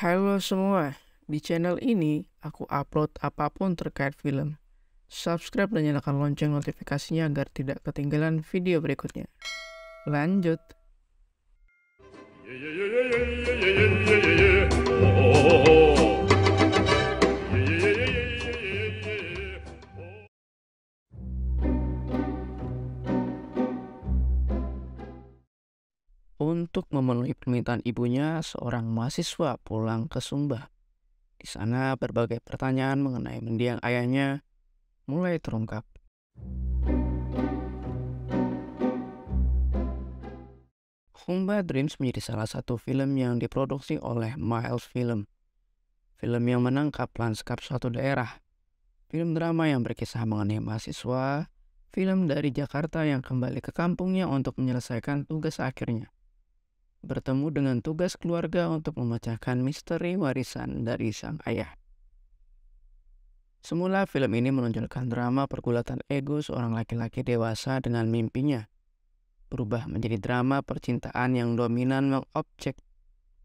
Halo semua, di channel ini aku upload apapun terkait film. Subscribe dan nyalakan lonceng notifikasinya agar tidak ketinggalan video berikutnya. Lanjut. Yeah, yeah, yeah, Untuk memenuhi permintaan ibunya, seorang mahasiswa pulang ke Sumba. Di sana berbagai pertanyaan mengenai mendiang ayahnya mulai terungkap. Humba Dreams menjadi salah satu film yang diproduksi oleh Miles Film. Film yang menangkap lanskap suatu daerah. Film drama yang berkisah mengenai mahasiswa, film dari Jakarta yang kembali ke kampungnya untuk menyelesaikan tugas akhirnya bertemu dengan tugas keluarga untuk memecahkan misteri warisan dari sang ayah. Semula film ini menunjukkan drama pergulatan ego seorang laki-laki dewasa dengan mimpinya, berubah menjadi drama percintaan yang dominan mengobjek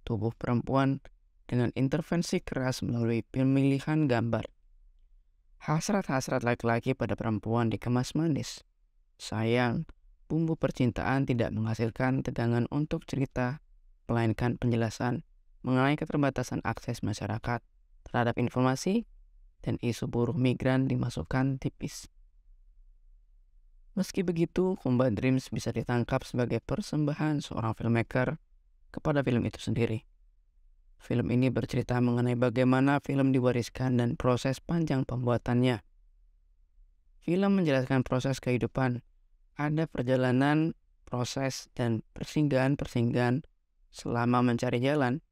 tubuh perempuan dengan intervensi keras melalui pemilihan gambar. Hasrat-hasrat laki-laki pada perempuan dikemas manis. Sayang, bumbu percintaan tidak menghasilkan tegangan untuk cerita, melainkan penjelasan mengenai keterbatasan akses masyarakat terhadap informasi dan isu buruh migran dimasukkan tipis. Meski begitu, kumbat Dreams bisa ditangkap sebagai persembahan seorang filmmaker kepada film itu sendiri. Film ini bercerita mengenai bagaimana film diwariskan dan proses panjang pembuatannya. Film menjelaskan proses kehidupan, ada perjalanan, proses, dan persinggahan-persinggahan selama mencari jalan.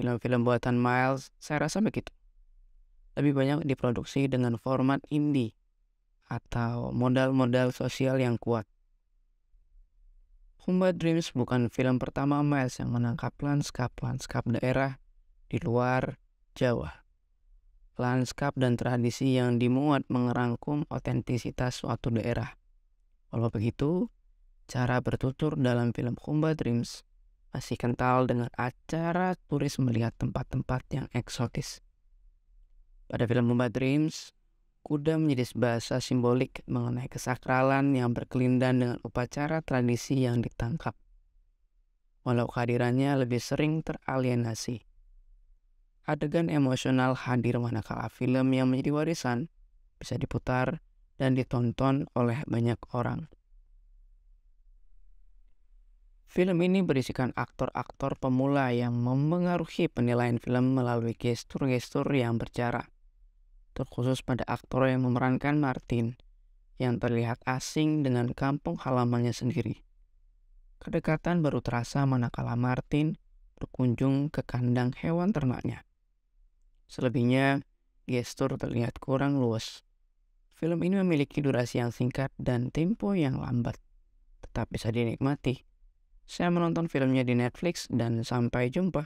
Film-film buatan Miles, saya rasa begitu. Lebih banyak diproduksi dengan format indie atau modal-modal sosial yang kuat. Humba Dreams bukan film pertama Miles yang menangkap lanskap-lanskap daerah di luar Jawa. Lanskap dan tradisi yang dimuat mengerangkum otentisitas suatu daerah Walau begitu, cara bertutur dalam film Kumba Dreams masih kental dengan acara turis melihat tempat-tempat yang eksotis. Pada film Kumba Dreams, kuda menjadi bahasa simbolik mengenai kesakralan yang berkelindan dengan upacara tradisi yang ditangkap. Walau kehadirannya lebih sering teralienasi. Adegan emosional hadir manakala film yang menjadi warisan bisa diputar dan ditonton oleh banyak orang. Film ini berisikan aktor-aktor pemula yang memengaruhi penilaian film melalui gestur-gestur yang berjarak, terkhusus pada aktor yang memerankan Martin, yang terlihat asing dengan kampung halamannya sendiri. Kedekatan baru terasa manakala Martin berkunjung ke kandang hewan ternaknya. Selebihnya, gestur terlihat kurang luas. Film ini memiliki durasi yang singkat dan tempo yang lambat, tetap bisa dinikmati. Saya menonton filmnya di Netflix dan sampai jumpa.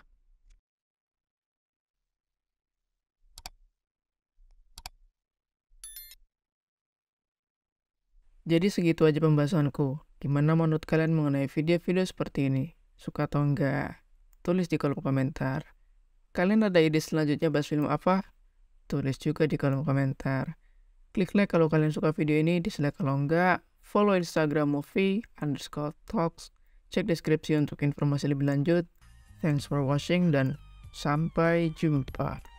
Jadi segitu aja pembahasanku. Gimana menurut kalian mengenai video-video seperti ini? Suka atau enggak? Tulis di kolom komentar. Kalian ada ide selanjutnya bahas film apa? Tulis juga di kolom komentar. Klik like kalau kalian suka video ini, dislike kalau enggak. Follow Instagram movie underscore talks. Cek deskripsi untuk informasi lebih lanjut. Thanks for watching dan sampai jumpa.